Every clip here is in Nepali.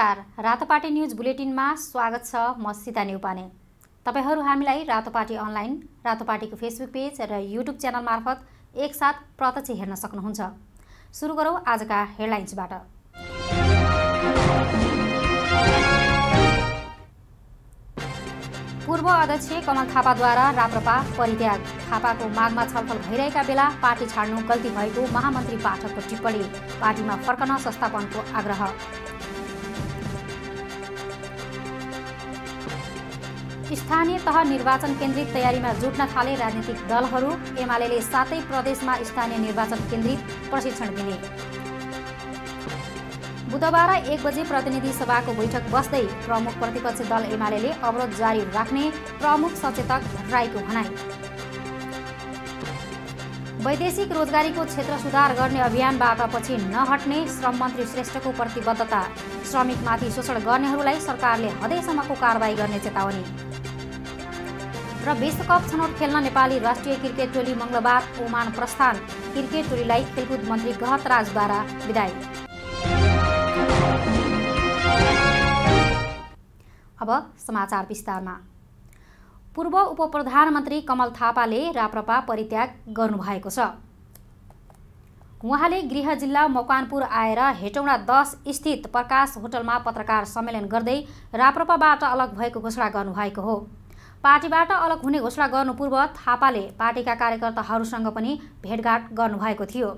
नमस्कार रातोपाटी न्युज बुलेटिनमा स्वागत छ म सीता नेउपाने तपाईँहरू हामीलाई रातोपाटी अनलाइन रातोपाटीको फेसबुक पेज र युट्युब च्यानल मार्फत एकसाथ प्रत्यक्ष हेर्न सक्नुहुन्छ सुरु गरौँ आजका हेडलाइन्सबाट पूर्व अध्यक्ष कमल थापाद्वारा राप्रपा परित्याग थापाको मागमा छलफल भइरहेका बेला पार्टी छाड्नु गल्ती भएको महामन्त्री पाठकको टिप्पणी पार्टीमा फर्कन संस्थापनको आग्रह स्थानीय तह निर्वाचन केन्द्रित तयारीमा जुट्न थाले राजनीतिक दलहरू एमाले सातै प्रदेशमा स्थानीय निर्वाचन केन्द्रित प्रशिक्षण दिने बुधबार एक बजे प्रतिनिधि सभाको बैठक बस्दै प्रमुख प्रतिपक्षी दल एमाले अवरोध जारी राख्ने प्रमुख सचेतक राईको भनाई वैदेशिक रोजगारीको क्षेत्र सुधार गर्ने अभियानबाट पछि नहट्ने श्रम मन्त्री श्रेष्ठको प्रतिबद्धता श्रमिकमाथि शोषण गर्नेहरूलाई सरकारले हदैसम्मको कारवाही गर्ने चेतावनी र विश्वकप छनौट खेल्न नेपाली राष्ट्रिय क्रिकेट टोली मङ्गलबार ओमान प्रस्थान क्रिकेट टोलीलाई खेलकुद मन्त्री गहतराजद्वारा विदाय अब समाचार विस्तारमा पूर्व उपप्रधानमन्त्री कमल थापाले राप्रपा परित्याग गर्नुभएको छ उहाँले गृह जिल्ला मकवानपुर आएर हेटौँडा दस स्थित प्रकाश होटलमा पत्रकार सम्मेलन गर्दै राप्रपाबाट अलग भएको घोषणा गर्नुभएको हो पार्टीबाट अलग हुने घोषणा गर्नु पूर्व थापाले पार्टीका कार्यकर्ताहरूसँग पनि भेटघाट गर्नुभएको थियो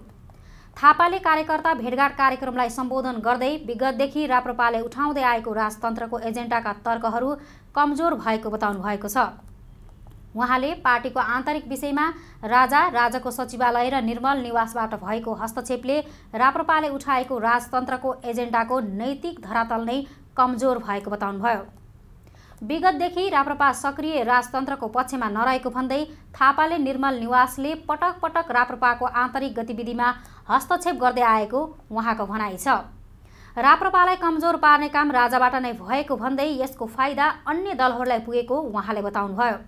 थापाले कार्यकर्ता भेटघाट कार्यक्रमलाई सम्बोधन गर्दै विगतदेखि राप्रपाले उठाउँदै आएको राजतन्त्रको एजेन्डाका तर्कहरू कमजोर भएको बताउनु भएको छ उहाँले पार्टीको आन्तरिक विषयमा राजा राजाको सचिवालय र निर्मल निवासबाट भएको हस्तक्षेपले राप्रपाले उठाएको राजतन्त्रको एजेन्डाको नैतिक धरातल नै कमजोर भएको बताउनुभयो विगतदेखि राप्रपा सक्रिय राजतन्त्रको पक्षमा नरहेको भन्दै थापाले निर्मल निवासले पटक पटक राप्रपाको आन्तरिक गतिविधिमा हस्तक्षेप गर्दै आएको उहाँको भनाइ छ राप्रपालाई कमजोर पार्ने काम राजाबाट नै भएको भन्दै यसको फाइदा अन्य दलहरूलाई पुगेको उहाँले बताउनुभयो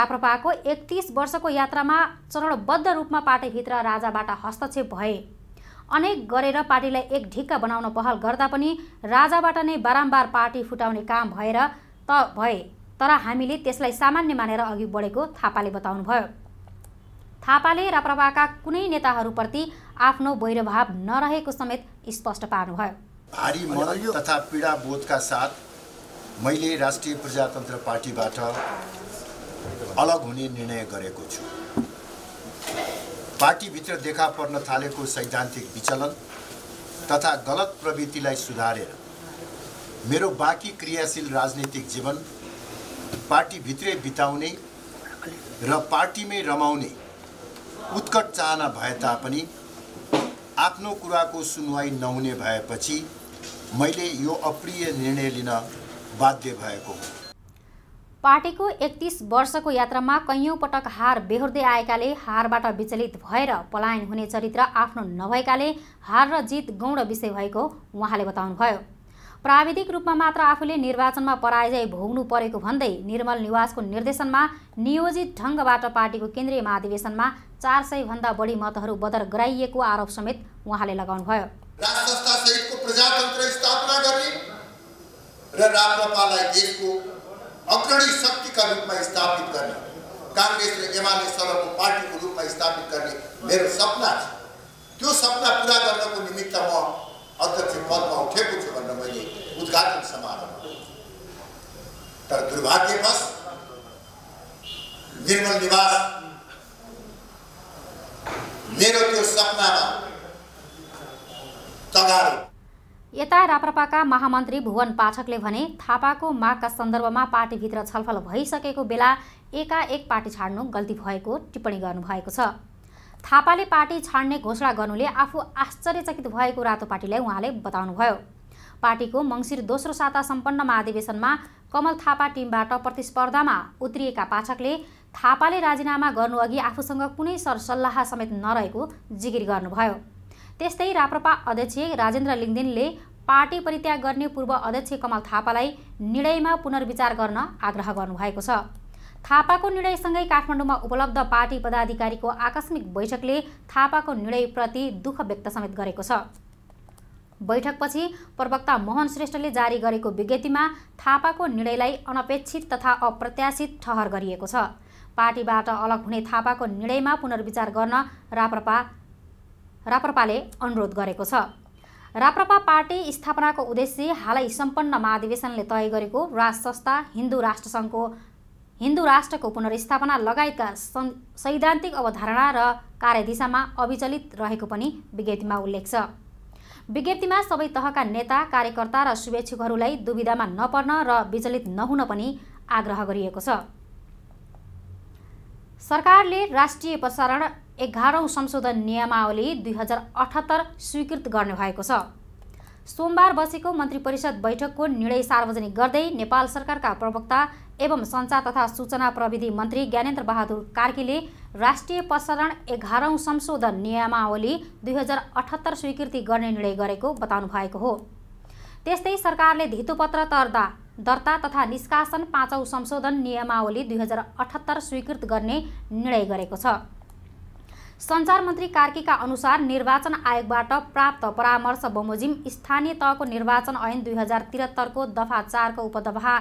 राप्रपाको एकतिस वर्षको यात्रामा चरणबद्ध रूपमा पार्टीभित्र राजाबाट हस्तक्षेप भए अनेक गरेर पार्टीलाई एक ढिक्का बनाउन पहल गर्दा पनि राजाबाट नै बारम्बार पार्टी फुटाउने काम भएर त भए तर हामीले त्यसलाई सामान्य मानेर अघि बढेको थापाले बताउनुभयो थापाले राप्रपाका कुनै नेताहरूप्रति आफ्नो वैरभाव नरहेको समेत स्पष्ट पार्नुभयो भारी तथा पीडा बोधका साथ मैले राष्ट्रिय प्रजातन्त्र पार्टीबाट अलग हुने निर्णय गरेको छु पार्टीभित्र देखा पर्न थालेको सैद्धान्तिक विचलन तथा गलत प्रवृत्तिलाई सुधारेर मेरो बाँकी क्रियाशील राजनीतिक जीवन पार्टीभित्रै बिताउने र पार्टीमै रमाउने उत्कट चाहना भए तापनि आफ्नो कुराको सुनवाई नहुने भएपछि मैले यो अप्रिय निर्णय लिन बाध्य भएको हो पार्टीको एकतिस वर्षको यात्रामा कैयौँ पटक हार बेहोर्दै आएकाले हारबाट विचलित भएर पलायन हुने चरित्र आफ्नो नभएकाले हार र जित गौण विषय भएको उहाँले बताउनुभयो प्राविधिक रूपमा मात्र आफूले निर्वाचनमा पराजय भोग्नु परेको भन्दै निर्मल निवासको निर्देशनमा नियोजित ढङ्गबाट पार्टीको केन्द्रीय महाधिवेशनमा चार भन्दा बढी मतहरू बदर गराइएको आरोप समेत उहाँले लगाउनुभयो अग्रणी शक्तिका रूपमा स्थापित गर्ने काङ्ग्रेस र एमाले सरको पार्टीको रूपमा स्थापित गर्ने मेरो सपना छ त्यो सपना पुरा गर्नको निमित्त म अध्यक्ष पदमा उठेको छु भनेर मैले उद्घाटन समारोह तर दुर्भाग्यवश निर्मल निवास मेरो त्यो सपनामा तगारो यता राप्रपाका महामन्त्री भुवन पाठकले भने थापाको मागका सन्दर्भमा पार्टीभित्र छलफल भइसकेको बेला एकाएक पार्टी छाड्नु गल्ती भएको टिप्पणी गर्नुभएको छ थापाले पार्टी छाड्ने घोषणा गर्नुले आफू आश्चर्यचकित भएको रातो पार्टीलाई उहाँले बताउनुभयो पार्टीको मङ्सिर दोस्रो साता सम्पन्न महाधिवेशनमा कमल थापा टिमबाट प्रतिस्पर्धामा उत्रिएका पाठकले थापाले राजीनामा गर्नुअघि आफूसँग कुनै सरसल्लाह समेत नरहेको जिकिर गर्नुभयो त्यस्तै राप्रपा अध्यक्ष राजेन्द्र लिङ्गदेनले पार्टी परित्याग गर्ने पूर्व अध्यक्ष कमल थापालाई निर्णयमा पुनर्विचार गर्न आग्रह गर्नुभएको छ थापाको निर्णयसँगै काठमाडौँमा उपलब्ध पार्टी पदाधिकारीको आकस्मिक बैठकले थापाको निर्णयप्रति दुःख व्यक्त समेत गरेको छ बैठकपछि प्रवक्ता मोहन श्रेष्ठले जारी गरेको विज्ञप्तिमा थापाको निर्णयलाई अनपेक्षित तथा अप्रत्याशित ठहर गरिएको छ पार्टीबाट अलग हुने थापाको निर्णयमा पुनर्विचार गर्न राप्रपा राप्रपाले अनुरोध गरेको छ राप्रपा पार्टी स्थापनाको उद्देश्य हालै सम्पन्न महाधिवेशनले तय गरेको राज संस्था हिन्दू राष्ट्रसङ्घको हिन्दू राष्ट्रको पुनर्स्थापना लगायतका सैद्धान्तिक अवधारणा र कार्यदिशामा अविचलित रहेको पनि विज्ञप्तिमा उल्लेख छ विज्ञप्तिमा सबै तहका नेता कार्यकर्ता र शुभेच्छुकहरूलाई दुविधामा नपर्न र विचलित नहुन पनि आग्रह गरिएको छ सरकारले राष्ट्रिय प्रसारण एघारौँ संशोधन नियमावली दुई हजार अठहत्तर स्वीकृत गर्ने भएको छ सोमबार बसेको मन्त्री परिषद बैठकको निर्णय सार्वजनिक गर्दै नेपाल सरकारका प्रवक्ता एवं सञ्चार तथा सूचना प्रविधि मन्त्री ज्ञानेन्द्र बहादुर कार्कीले राष्ट्रिय प्रसारण एघारौँ संशोधन नियमावली दुई हजार अठहत्तर स्वीकृति गर्ने निर्णय गरेको बताउनु भएको हो त्यस्तै सरकारले धितोपत्र तर्दा दर्ता तथा निष्कासन पाँचौँ संशोधन नियमावली दुई हजार अठहत्तर स्वीकृत गर्ने निर्णय गरेको छ सञ्चार मन्त्री कार्कीका अनुसार निर्वाचन आयोगबाट प्राप्त परामर्श बमोजिम स्थानीय तहको निर्वाचन ऐन दुई हजार त्रिहत्तरको दफा चारको उपदफा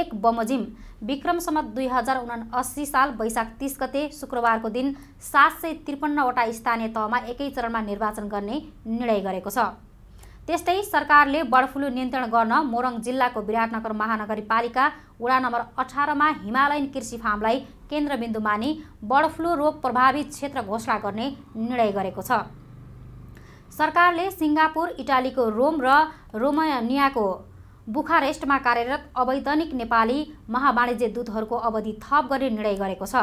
एक बमोजिम विक्रमसम्म दुई हजार अस्सी साल वैशाख तिस गते शुक्रबारको दिन सात सय त्रिपन्नवटा स्थानीय तहमा एकै चरणमा निर्वाचन गर्ने निर्णय गरेको छ त्यस्तै सरकारले बर्डफ्लू नियन्त्रण गर्न मोरङ जिल्लाको विराटनगर महानगरपालिका वडा नम्बर अठारमा हिमालयन कृषि फार्मलाई केन्द्रबिन्दु मानि बर्ड फ्लू रोग प्रभावित क्षेत्र घोषणा गर्ने निर्णय गरेको छ सरकारले सिङ्गापुर इटालीको रोम र रोमानियाको बुखारेस्टमा कार्यरत अवैधानिक नेपाली महावाणिज्य दूतहरूको अवधि थप गर्ने निर्णय गरेको छ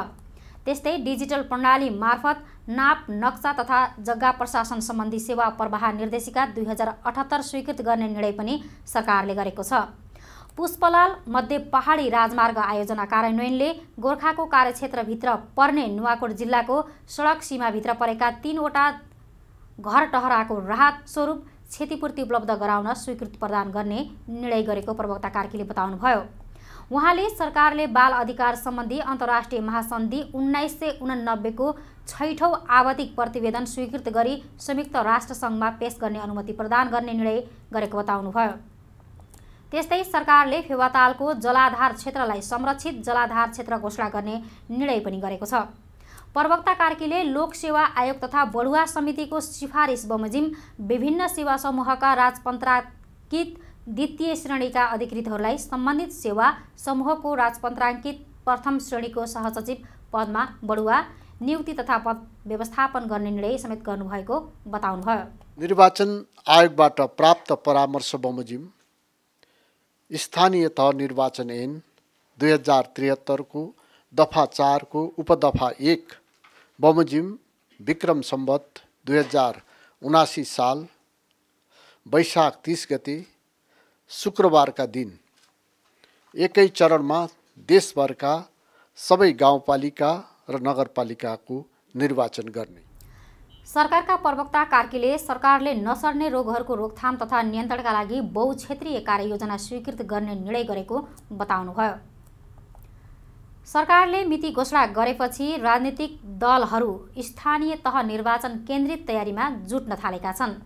त्यस्तै डिजिटल प्रणाली मार्फत नाप नक्सा तथा जग्गा प्रशासन सम्बन्धी सेवा प्रवाह निर्देशिका दुई हजार अठहत्तर स्वीकृत गर्ने निर्णय पनि सरकारले गरेको छ पुष्पलाल मध्य पहाडी राजमार्ग आयोजना कार्यान्वयनले गोर्खाको कार्यक्षेत्रभित्र पर्ने नुवाकोट जिल्लाको सडक सीमाभित्र परेका तिनवटा घर टहराको राहत स्वरूप क्षतिपूर्ति उपलब्ध गराउन स्वीकृति प्रदान गर्ने निर्णय गरेको प्रवक्ता कार्कीले बताउनुभयो उहाँले सरकारले बाल अधिकार सम्बन्धी अन्तर्राष्ट्रिय महासन्धि उन्नाइस सय उनानब्बेको छैठौँ आवधिक प्रतिवेदन स्वीकृत गरी संयुक्त राष्ट्रसङ्घमा पेश गर्ने अनुमति प्रदान गर्ने निर्णय गरेको बताउनुभयो त्यस्तै सरकारले फेवातालको जलाधार क्षेत्रलाई संरक्षित जलाधार क्षेत्र घोषणा गर्ने निर्णय पनि गरेको छ प्रवक्ता कार्कीले लोकसेवा आयोग तथा बडुवा समितिको सिफारिस बमोजिम विभिन्न सेवा समूहका राजपन्त्राङ्कित द्वितीय श्रेणीका अधिकृतहरूलाई सम्बन्धित सेवा समूहको राजपन्त्राङ्कित प्रथम श्रेणीको सहसचिव पदमा बढुवा नियुक्ति तथा पद व्यवस्थापन गर्ने निर्णय समेत गर्नुभएको बताउनुभयो निर्वाचन आयोगबाट प्राप्त परामर्श बमोजिम स्थानीय तह निर्वाचन ऐन दुई हजार त्रिहत्तरको दफा चारको उपदफा एक बमोजिम विक्रम सम्बत दुई हजार उनासी साल वैशाख तिस गते शुक्रबारका दिन एकै चरणमा देशभरका सबै गाउँपालिका र नगरपालिकाको निर्वाचन गर्ने सरकारका प्रवक्ता कार्कीले सरकारले नसर्ने रोगहरूको रोकथाम तथा नियन्त्रणका लागि बहुक्षेत्रीय कार्ययोजना स्वीकृत गर्ने निर्णय गरेको बताउनुभयो सरकारले मिति घोषणा गरेपछि राजनीतिक दलहरू स्थानीय तह निर्वाचन केन्द्रित तयारीमा जुट्न थालेका छन्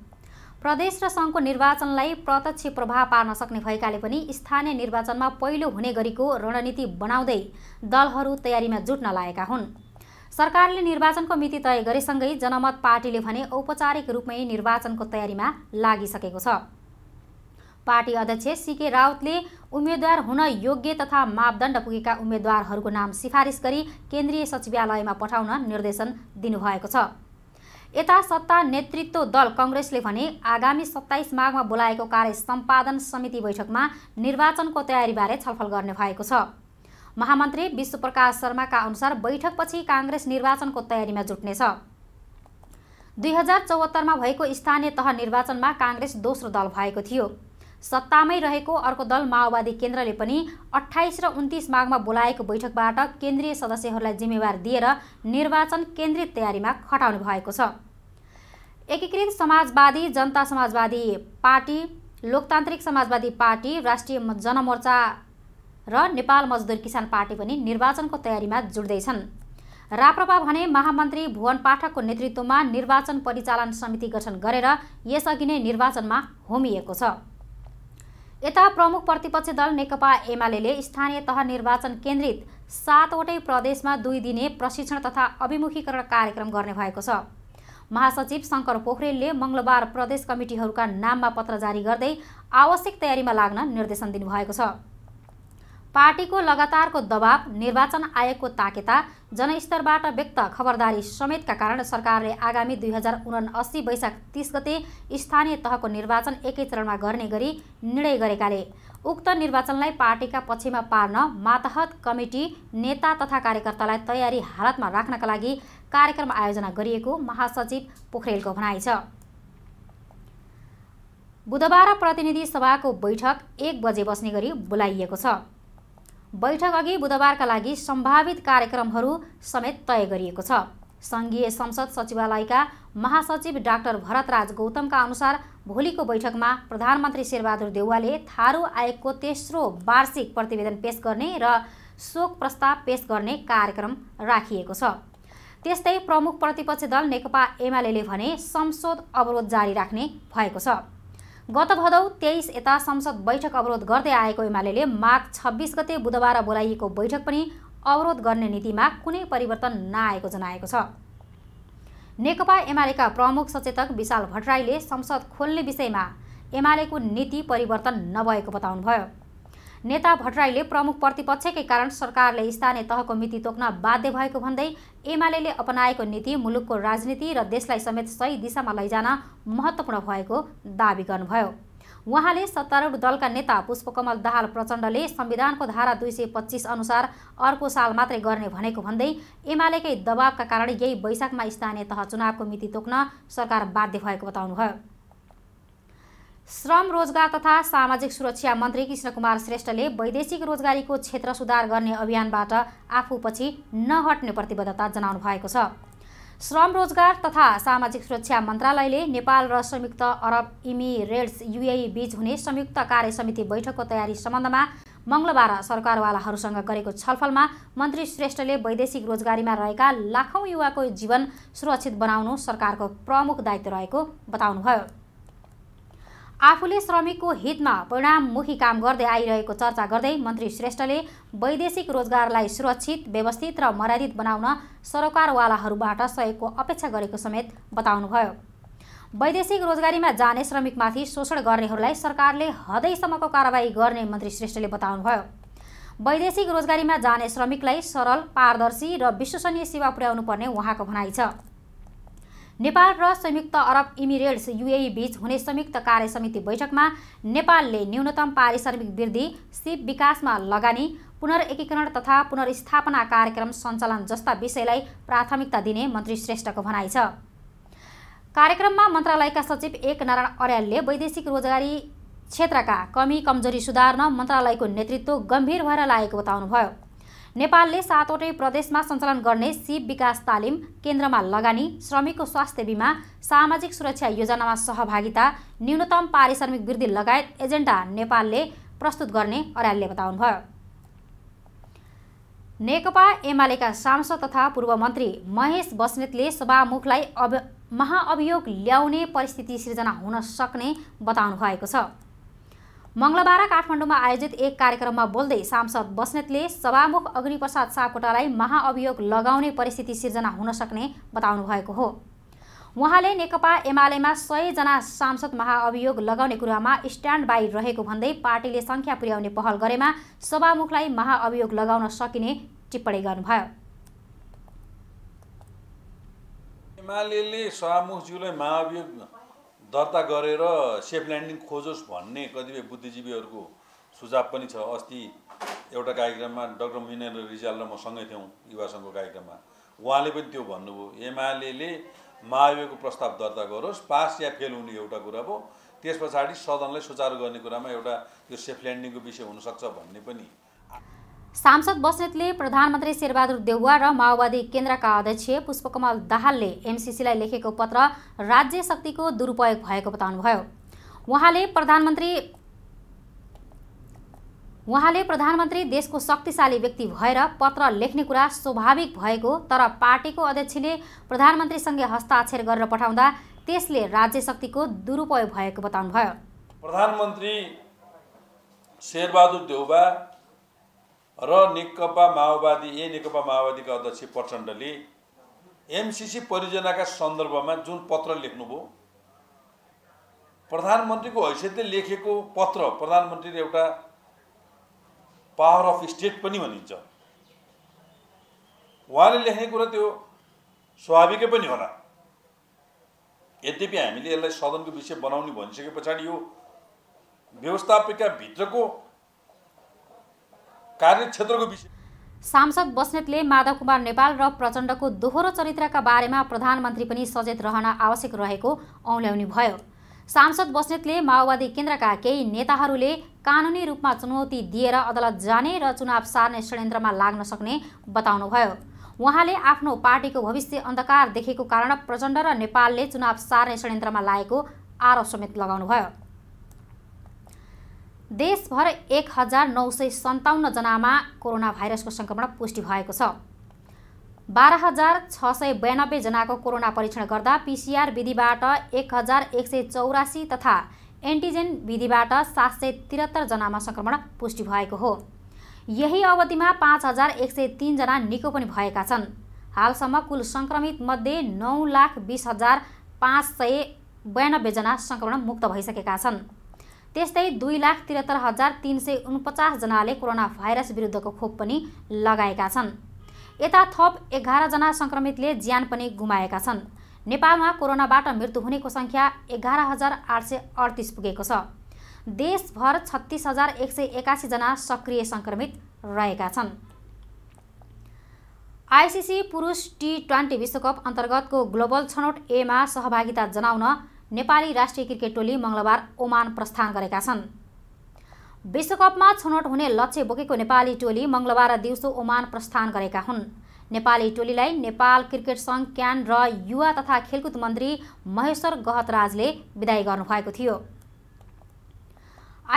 प्रदेश र सङ्घको निर्वाचनलाई प्रत्यक्ष प्रभाव पार्न सक्ने भएकाले पनि स्थानीय निर्वाचनमा पहिलो हुने गरीको रणनीति बनाउँदै दलहरू तयारीमा जुट्न लागेका हुन् सरकारले निर्वाचनको मिति तय गरेसँगै जनमत पार्टीले भने औपचारिक रूपमै निर्वाचनको तयारीमा लागिसकेको छ पार्टी अध्यक्ष सिके राउतले उम्मेद्वार हुन योग्य तथा मापदण्ड पुगेका उम्मेद्वारहरूको नाम सिफारिस गरी केन्द्रीय सचिवालयमा पठाउन निर्देशन दिनुभएको छ यता सत्ता नेतृत्व दल कङ्ग्रेसले भने आगामी सत्ताइस माघमा बोलाएको कार्य सम्पादन समिति बैठकमा निर्वाचनको तयारीबारे छलफल गर्ने भएको छ महामन्त्री विश्वप्रकाश शर्माका अनुसार बैठकपछि काङ्ग्रेस निर्वाचनको तयारीमा जुट्नेछ दुई हजार चौहत्तरमा भएको स्थानीय तह निर्वाचनमा काङ्ग्रेस दोस्रो दल भएको थियो सत्तामै रहेको अर्को दल माओवादी केन्द्रले पनि अठाइस र उन्तिस माघमा बोलाएको बैठकबाट केन्द्रीय सदस्यहरूलाई जिम्मेवार दिएर निर्वाचन केन्द्रित तयारीमा खटाउनु भएको छ एकीकृत समाजवादी जनता समाजवादी पार्टी लोकतान्त्रिक समाजवादी पार्टी राष्ट्रिय जनमोर्चा र नेपाल मजदुर किसान पार्टी पनि निर्वाचनको तयारीमा जुट्दैछन् राप्रपा भने महामन्त्री भुवन पाठकको नेतृत्वमा निर्वाचन परिचालन समिति गठन गरेर यसअघि नै निर्वाचनमा होमिएको छ यता प्रमुख प्रतिपक्षी दल नेकपा एमाले स्थानीय तह निर्वाचन केन्द्रित सातवटै प्रदेशमा दुई दिने प्रशिक्षण तथा अभिमुखीकरण कार्यक्रम गर्ने भएको छ महासचिव शङ्कर पोखरेलले मङ्गलबार प्रदेश कमिटीहरूका नाममा पत्र जारी गर्दै आवश्यक तयारीमा लाग्न निर्देशन दिनुभएको छ पार्टीको लगातारको दबाव निर्वाचन आयोगको ताकेता जनस्तरबाट व्यक्त खबरदारी समेतका कारण सरकारले आगामी दुई हजार अस्सी वैशाख तिस गते स्थानीय तहको निर्वाचन एकै चरणमा गर्ने गरी निर्णय गरेकाले उक्त निर्वाचनलाई पार्टीका पछिमा पार्न मातहत कमिटी नेता तथा कार्यकर्तालाई तयारी हालतमा राख्नका लागि कार्यक्रम आयोजना गरिएको महासचिव पोखरेलको भनाइ छ बुधबार प्रतिनिधि सभाको बैठक एक बजे बस्ने गरी बोलाइएको छ बैठकअघि बुधबारका लागि सम्भावित कार्यक्रमहरू समेत तय गरिएको छ सङ्घीय संसद सचिवालयका महासचिव डाक्टर भरतराज गौतमका अनुसार भोलिको बैठकमा प्रधानमन्त्री शेरबहादुर देउवाले थारू आयोगको तेस्रो वार्षिक प्रतिवेदन पेश गर्ने र शोक प्रस्ताव पेश गर्ने कार्यक्रम राखिएको छ त्यस्तै प्रमुख प्रतिपक्षी दल नेकपा एमाले भने संसद अवरोध जारी राख्ने भएको छ गत भदौ तेइस यता संसद बैठक अवरोध गर्दै आएको एमाले माघ छब्बिस गते बुधबार बोलाइएको बैठक पनि अवरोध गर्ने नीतिमा कुनै परिवर्तन नआएको जनाएको छ नेकपा एमालेका प्रमुख सचेतक विशाल भट्टराईले संसद खोल्ने विषयमा एमालेको नीति परिवर्तन नभएको बताउनुभयो नेता भट्टराईले प्रमुख प्रतिपक्षकै कारण सरकारले स्थानीय तहको मिति तोक्न बाध्य भएको भन्दै एमाले अपनाएको नीति मुलुकको राजनीति र देशलाई समेत सही दिशामा लैजान महत्त्वपूर्ण भएको दावी गर्नुभयो उहाँले सत्तारूढ दलका नेता पुष्पकमल दाहाल प्रचण्डले संविधानको धारा दुई सय पच्चिस अनुसार अर्को साल मात्रै गर्ने भनेको भन्दै एमालेकै दबावका कारण यही वैशाखमा स्थानीय तह चुनावको मिति तोक्न सरकार बाध्य भएको बताउनुभयो श्रम रोजगार तथा सामाजिक सुरक्षा मन्त्री कृष्णकुमार श्रेष्ठले वैदेशिक रोजगारीको क्षेत्र सुधार गर्ने अभियानबाट आफूपछि नहट्ने प्रतिबद्धता जनाउनु भएको छ श्रम रोजगार तथा सामाजिक सुरक्षा मन्त्रालयले नेपाल र संयुक्त अरब इमिरेट्स युएई बीच हुने संयुक्त कार्य समिति बैठकको तयारी सम्बन्धमा मङ्गलबार सरकारवालाहरूसँग गरेको छलफलमा मन्त्री श्रेष्ठले वैदेशिक रोजगारीमा रहेका लाखौँ युवाको जीवन सुरक्षित बनाउनु सरकारको प्रमुख दायित्व रहेको बताउनुभयो आफूले श्रमिकको हितमा परिणाममुखी काम गर्दै आइरहेको चर्चा गर्दै मन्त्री श्रेष्ठले वैदेशिक रोजगारलाई सुरक्षित व्यवस्थित र मर्यादित बनाउन सरकारवालाहरूबाट सहयोगको अपेक्षा गरेको समेत बताउनुभयो वैदेशिक रोजगारीमा जाने श्रमिकमाथि शोषण गर्नेहरूलाई सरकारले हदैसम्मको कारवाही गर्ने मन्त्री श्रेष्ठले बताउनुभयो वैदेशिक रोजगारीमा जाने श्रमिकलाई सरल पारदर्शी र विश्वसनीय सेवा पुर्याउनु पर्ने उहाँको भनाइ छ नेपाल र संयुक्त अरब इमिरेट्स युएई बीच हुने संयुक्त कार्य समिति बैठकमा नेपालले न्यूनतम पारिश्रमिक वृद्धि सिप विकासमा लगानी एकीकरण तथा पुनर्स्थापना कार्यक्रम सञ्चालन जस्ता विषयलाई प्राथमिकता दिने मन्त्री श्रेष्ठको भनाइ छ कार्यक्रममा मन्त्रालयका सचिव एक नारायण अर्यालले वैदेशिक रोजगारी क्षेत्रका कमी कमजोरी सुधार्न मन्त्रालयको नेतृत्व गम्भीर भएर लागेको बताउनुभयो नेपालले सातवटै प्रदेशमा सञ्चालन गर्ने सिप विकास तालिम केन्द्रमा लगानी श्रमिकको स्वास्थ्य बिमा सामाजिक सुरक्षा योजनामा सहभागिता न्यूनतम पारिश्रमिक वृद्धि लगायत एजेन्डा नेपालले प्रस्तुत गर्ने अर्यालले बताउनुभयो नेकपा एमालेका सांसद तथा पूर्व मन्त्री महेश बस्नेतले सभामुखलाई अभ महाअभियोग ल्याउने परिस्थिति सिर्जना हुन सक्ने बताउनु भएको छ मङ्गलबार काठमाडौँमा आयोजित एक कार्यक्रममा बोल्दै सांसद बस्नेतले सभामुख अग्निप्रसाद सापकोटालाई महाअभियोग लगाउने परिस्थिति सिर्जना हुन सक्ने बताउनु भएको हो उहाँले नेकपा एमालेमा सयजना सांसद महाअभियोग लगाउने कुरामा स्ट्यान्ड बाई रहेको भन्दै पार्टीले सङ्ख्या पुर्याउने पहल गरेमा सभामुखलाई महाअभियोग लगाउन सकिने टिप्पणी गर्नुभयो एमाले सभामुखज्यूलाई महाअभियोग दर्ता गरेर सेफ ल्यान्डिङ खोजोस् भन्ने कतिपय बुद्धिजीवीहरूको सुझाव पनि छ अस्ति एउटा कार्यक्रममा डक्टर मिनेन्द्र रिजाल र म सँगै थियौँ सङ्घको कार्यक्रममा उहाँले पनि त्यो भन्नुभयो एमाले महाभियोगको प्रस्ताव दर्ता गरोस् पास या फेल हुने एउटा कुरा भयो त्यस पछाडि सदनलाई सुचारू गर्ने कुरामा एउटा यो सेफ ल्यान्डिङको विषय हुनसक्छ भन्ने पनि सांसद बस्नेतले प्रधानमन्त्री शेरबहादुर देउवा र माओवादी केन्द्रका अध्यक्ष पुष्पकमल दाहालले एमसिसीलाई लेखेको पत्र राज्य शक्तिको दुरुपयोग भएको बताउनुभयो उहाँले प्रधानमन्त्री उहाँले प्रधानमन्त्री देशको शक्तिशाली व्यक्ति भएर पत्र लेख्ने कुरा स्वाभाविक भएको तर पार्टीको अध्यक्षले प्रधानमन्त्रीसँगै हस्ताक्षर गरेर पठाउँदा त्यसले राज्य शक्तिको दुरुपयोग भएको बताउनुभयो प्रधानमन्त्री शेरबहादुर देउबा र नेकपा माओवादी ए नेकपा माओवादीका अध्यक्ष प्रचण्डले एमसिसी परियोजनाका सन्दर्भमा जुन पत्र लेख्नुभयो प्रधानमन्त्रीको हैसियतले लेखेको पत्र प्रधानमन्त्रीले एउटा पावर अफ स्टेट पनि भनिन्छ उहाँले लेख्ने कुरा त्यो स्वाभाविकै पनि होला यद्यपि हामीले यसलाई सदनको विषय बनाउने भनिसके पछाडि यो व्यवस्थापिकाभित्रको कार्यक्षेत्रको विषय सांसद बस्नेतले माधव कुमार नेपाल र प्रचण्डको दोहोरो चरित्रका बारेमा प्रधानमन्त्री पनि सचेत रहन आवश्यक रहेको औल्याउनु भयो सांसद बस्नेतले माओवादी केन्द्रका केही नेताहरूले कानुनी रूपमा चुनौती दिएर अदालत जाने र चुनाव सार्ने षड्यन्त्रमा लाग्न सक्ने बताउनुभयो उहाँले आफ्नो पार्टीको भविष्य अन्धकार देखेको कारण प्रचण्ड र नेपालले चुनाव सार्ने षड्यन्त्रमा लागेको आरोप समेत लगाउनुभयो देशभर एक हजार नौ सय सन्ताउन्नजनामा कोरोना भाइरसको सङ्क्रमण पुष्टि भएको छ बाह्र हजार छ सय बयानब्बेजनाको कोरोना परीक्षण गर्दा पिसिआर विधिबाट एक हजार एक सय चौरासी तथा एन्टिजेन विधिबाट सात सय त्रिहत्तरजनामा सङ्क्रमण पुष्टि भएको हो यही अवधिमा पाँच हजार एक सय तिनजना निको पनि भएका छन् हालसम्म कुल सङ्क्रमितमध्ये नौ लाख बिस हजार पाँच सय बयानब्बेजना सङ्क्रमण मुक्त भइसकेका छन् त्यस्तै दुई लाख त्रिहत्तर हजार तिन सय उनपचासजनाले कोरोना भाइरस विरुद्धको खोप पनि लगाएका छन् यता थप एघारजना सङ्क्रमितले ज्यान पनि गुमाएका छन् नेपालमा कोरोनाबाट मृत्यु हुनेको सङ्ख्या एघार हजार आठ सय अडतिस पुगेको छ देशभर छत्तिस हजार एक सय एकासीजना सक्रिय सङ्क्रमित रहेका छन् आइसिसी पुरुष टी ट्वेन्टी विश्वकप अन्तर्गतको ग्लोबल छनौट एमा सहभागिता जनाउन नेपाली राष्ट्रिय क्रिकेट टोली मङ्गलबार ओमान प्रस्थान गरेका छन् विश्वकपमा छनौट हुने लक्ष्य बोकेको नेपाली टोली मङ्गलबार दिउँसो ओमान प्रस्थान गरेका हुन् नेपाली टोलीलाई नेपाल क्रिकेट सङ्घ क्यान र युवा तथा खेलकुद मन्त्री महेश्वर गहतराजले विदाय गर्नुभएको थियो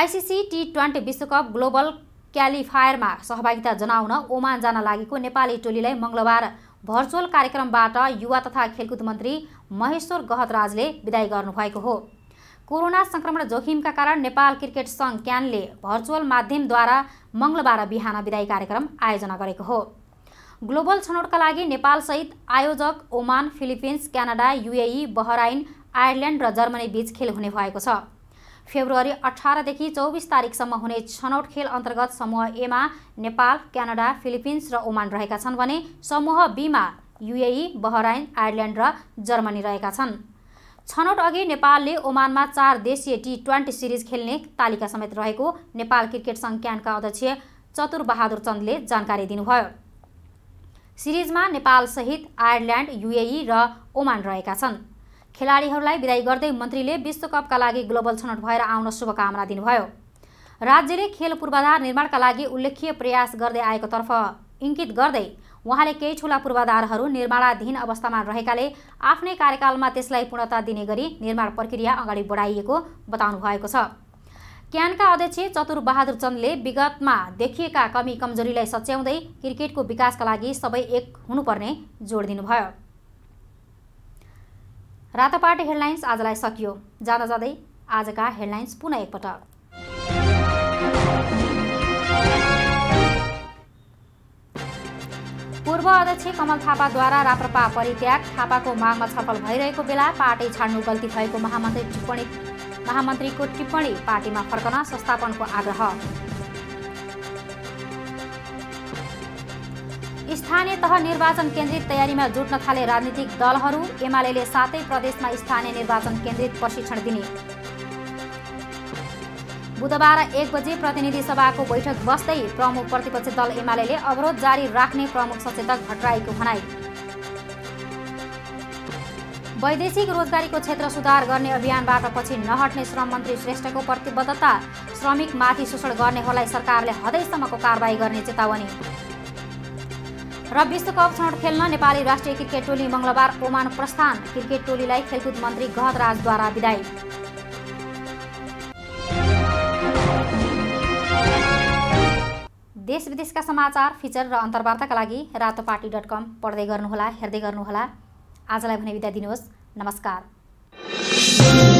आइसिसी टी ट्वेन्टी विश्वकप ग्लोबल क्यालिफायरमा सहभागिता जनाउन ओमान जान लागेको नेपाली टोलीलाई मङ्गलबार भर्चुअल कार्यक्रमबाट युवा तथा खेलकुद मन्त्री महेश्वर गहतराजले विदाई गर्नुभएको हो कोरोना सङ्क्रमण जोखिमका कारण नेपाल क्रिकेट सङ्घ क्यानले भर्चुअल माध्यमद्वारा मङ्गलबार बिहान विदाई कार्यक्रम आयोजना गरेको हो ग्लोबल छनौटका लागि नेपालसहित आयोजक Oman Philippines Canada UAE Bahrain Ireland र जर्मनी बीच खेल हुने भएको छ फेब्रुअरी अठारदेखि चौबिस तारिकसम्म हुने छनौट खेल अन्तर्गत समूह एमा नेपाल क्यानाडा फिलिपिन्स र ओमान रहेका छन् भने समूह बीमा युएई बहराइन आयरल्यान्ड र जर्मनी रहेका छन् छनौट अघि नेपालले ओमानमा चार देशीय टी ट्वेन्टी सिरिज खेल्ने तालिका समेत रहेको नेपाल क्रिकेट सङ्घ क्यानका अध्यक्ष चतुरबहादुर चन्दले जानकारी दिनुभयो सिरिजमा नेपालसहित आयरल्यान्ड युएई र ओमान रहेका छन् खेलाडीहरूलाई विदाई गर्दै मन्त्रीले विश्वकपका लागि ग्लोबल छनौट भएर आउन शुभकामना दिनुभयो राज्यले खेल पूर्वाधार निर्माणका लागि उल्लेखीय प्रयास गर्दै आएकोतर्फ इङ्कित गर्दै उहाँले केही ठूला पूर्वाधारहरू निर्माणाधीन अवस्थामा रहेकाले आफ्नै कार्यकालमा त्यसलाई पूर्णता दिने गरी निर्माण प्रक्रिया अगाडि बढाइएको बताउनु भएको छ क्यानका अध्यक्ष चतुरबहादुर चन्दले विगतमा देखिएका कमी कमजोरीलाई सच्याउँदै क्रिकेटको विकासका लागि सबै एक हुनुपर्ने जोड दिनुभयो रातोपाट हेडलाइन्स आजलाई सकियो जाँदा जाँदै आजका हेडलाइन्स पुनः एकपटक पूर्व अध्यक्ष कमल थापाद्वारा राप्रपा परित्याग थापाको मागमा छलफल भइरहेको बेला पार्टी छाड्नु गल्ती भएको महामन्त्री टिप्पणी महामन्त्रीको टिप्पणी पार्टीमा फर्कन संस्थापनको आग्रह स्थानीय तह निर्वाचन केन्द्रित तयारीमा जुट्न थाले राजनीतिक दलहरू एमाले सातै प्रदेशमा स्थानीय निर्वाचन केन्द्रित प्रशिक्षण दिने बुधबार एक बजे प्रतिनिधि सभाको बैठक बस्दै प्रमुख प्रतिपक्षी दल एमाले अवरोध जारी राख्ने प्रमुख सचेतक भट्टराईको भनाई वैदेशिक रोजगारीको क्षेत्र सुधार गर्ने अभियानबाट पछि नहट्ने श्रम मन्त्री श्रेष्ठको प्रतिबद्धता श्रमिक श्रमिकमाथि शोषण गर्नेहरूलाई सरकारले हदैसम्मको कारवाही गर्ने चेतावनी र विश्वकप छनौट खेल्न नेपाली राष्ट्रिय क्रिकेट टोली मङ्गलबार ओमान प्रस्थान क्रिकेट टोलीलाई खेलकुद मन्त्री गहतराजद्वारा विदाय देश विदेशका समाचार फिचर र अन्तर्वार्ताका लागि रातो डट कम पढ्दै गर्नुहोला हेर्दै गर्नुहोला आजलाई भने बिदा दिनुहोस् नमस्कार